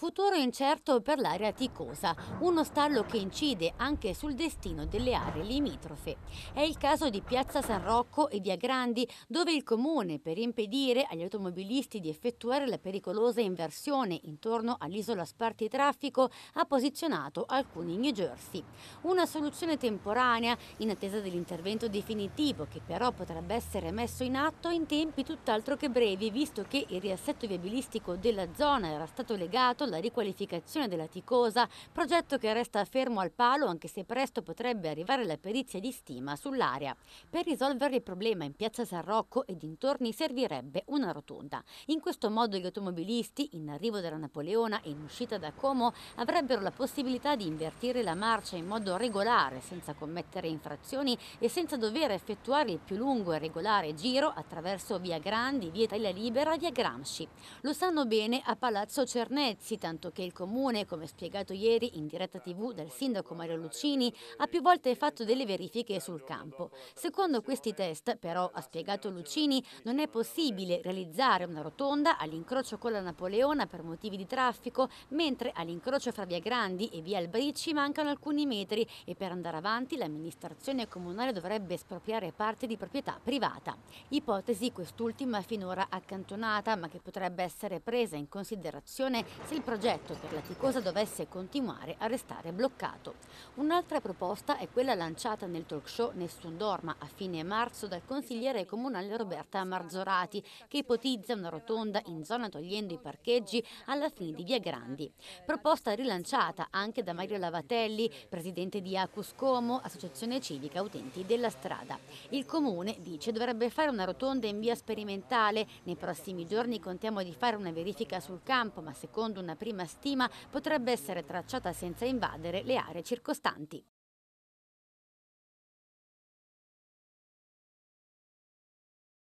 Futuro incerto per l'area Ticosa, uno stallo che incide anche sul destino delle aree limitrofe. È il caso di Piazza San Rocco e Via Grandi, dove il comune, per impedire agli automobilisti di effettuare la pericolosa inversione intorno all'isola sparti traffico, ha posizionato alcuni New Jersey. Una soluzione temporanea, in attesa dell'intervento definitivo, che però potrebbe essere messo in atto in tempi tutt'altro che brevi, visto che il riassetto viabilistico della zona era stato legato la riqualificazione della Ticosa, progetto che resta fermo al palo anche se presto potrebbe arrivare la perizia di stima sull'area. Per risolvere il problema in piazza San Rocco e dintorni servirebbe una rotonda. In questo modo gli automobilisti, in arrivo dalla Napoleona e in uscita da Como, avrebbero la possibilità di invertire la marcia in modo regolare, senza commettere infrazioni e senza dover effettuare il più lungo e regolare giro attraverso via Grandi, via Italia Libera, via Gramsci. Lo sanno bene a Palazzo Cernezzi, tanto che il comune, come spiegato ieri in diretta tv dal sindaco Mario Lucini, ha più volte fatto delle verifiche sul campo. Secondo questi test, però, ha spiegato Lucini, non è possibile realizzare una rotonda all'incrocio con la Napoleona per motivi di traffico, mentre all'incrocio fra via Grandi e via Albricci mancano alcuni metri e per andare avanti l'amministrazione comunale dovrebbe espropriare parte di proprietà privata. Ipotesi quest'ultima finora accantonata, ma che potrebbe essere presa in considerazione se il progetto per la Ticosa dovesse continuare a restare bloccato. Un'altra proposta è quella lanciata nel talk show Nessun Dorma a fine marzo dal consigliere comunale Roberta Marzorati, che ipotizza una rotonda in zona togliendo i parcheggi alla fine di Via Grandi. Proposta rilanciata anche da Mario Lavatelli, presidente di Acus Como, associazione civica utenti della strada. Il comune, dice, dovrebbe fare una rotonda in via sperimentale. Nei prossimi giorni contiamo di fare una verifica sul campo, ma secondo una prima stima potrebbe essere tracciata senza invadere le aree circostanti.